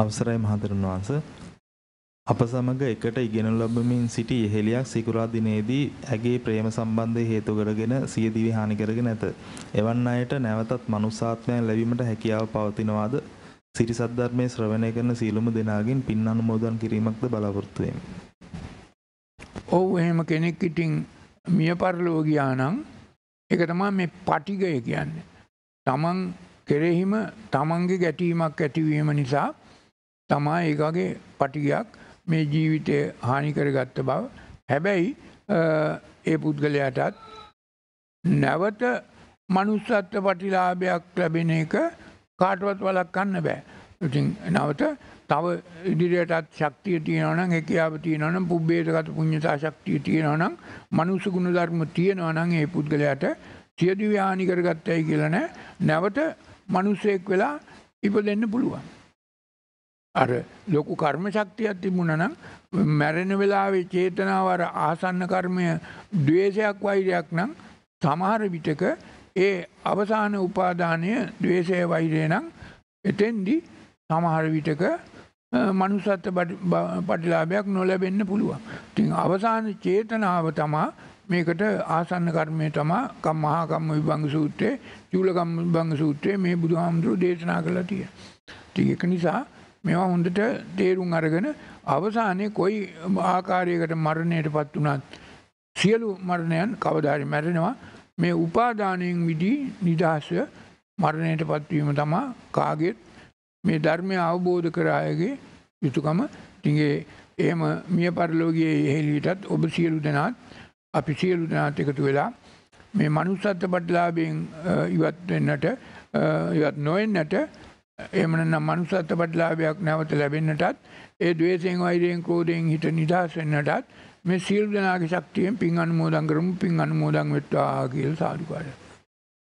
අවසරයි මහතෙරුන් වහන්ස අප සමග එකට ඉගෙන ලැබමින් සිටි හෙලියක් සිකුරා දිනේදී ඇගේ ප්‍රේම සම්බන්ධය හේතු කරගෙන සිය දිවි හානි කරගෙන ඇත. එවන් අයට නැවතත් මනුසාත්මයන් ලැබීමට හැකියාව පවතිනවාද? සිරි සද්ධර්මයේ ශ්‍රවණය කරන සීලුම දෙනාගෙන් පින් අනුමෝදන් කිරීමක්ද බලාපොරොත්තු වෙමි. ඔව් එහෙම කෙනෙක් ඉතින් මිය පරලෝ ගියා නම් ඒක තමයි මේ පටිගය කියන්නේ. තමන් කෙරෙහිම තමන්ගේ ගැටීමක් ඇතිවීම නිසා තමා ඒකගේ පටිගයක් මේ ජීවිතය හානිකර ගත්ත බව හැබැයි ඒ පුද්ගලයටත් නැවත මනුස්සත්ව පටිලාභයක් ලැබෙන එක කාටවත් වලක් කන්න බෑ. ඉතින් නවත තව ඉදිරියටත් ශක්තිය තියෙනවනම් හැකියාව තියෙනවනම් පුබ්බේතගත පුඤ්ඤතා ශක්තිය තියෙනවනම් මනුස්ස ගුණ ධර්ම තියෙනවනම් ඒ පුද්ගලයාට සියදිවි හානි කරගත්තයි කියලා නැවත මිනිසෙක් වෙලා ඉපදෙන්න පුළුවන්. අර ලොකු කර්ම ශක්තියක් තිබුණා නම් මැරෙන වෙලාවේ චේතනාව අර ආසන්න කර්මය द्वේෂයක් වෛරයක් නම් සමහර විටක ඒ අවසාන උපාදානය द्वේෂය වෛරය නම් එතෙන්දි සමහර විටක මනුසත්ත ප්‍රතිලාභයක් නොලැබෙන්න පුළුවන්. ඉතින් අවසාන චේතනාව තමා මේකට ආසන්න කර්මය තමා කම්මහා කම්ම විභංග සූත්‍රයේ චූලකම්ම විභංග සූත්‍රයේ මේ බුදුහාමුදුරු දේශනා කළා tie. ඉතින් ඒක නිසා මේවා හොඳට තේරුම් අරගෙන අවසානයේ කොයි ආකාරයකට මරණයට පත් වුණත් සියලු මරණයන් කවදාරි මැරෙනවා මේ උපාදානයෙන් විදී නිදහස මරණයට පත්වීම තමා කාගෙත් මේ ධර්මය අවබෝධ කරායගේ යුතුකම තිගේ එහෙම මිය පරලෝගයේ එහෙලියටත් ඔබ සියලු දෙනාත් අපි සියලු දෙනාත් එකතු වෙලා මේ මනුස්සත්ව බටලාබෙන් ඉවත් වෙන්නට ඉවත් නොවෙන්නට එහෙම නැත්නම් මනුස්සත්ව ප්‍රතිලාභයක් නැවත ලැබෙන්නටත් ඒ ද්වේෂයෙන් වෛරයෙන් ක්‍රෝධයෙන් හිත නිදහස් වෙන්නටත් මේ සියලු දෙනාගේ ශක්තියෙන් පින් අනුමෝදන් කරමු පින් අනුමෝදන් වෙත්වා කියලා සාදුකාරය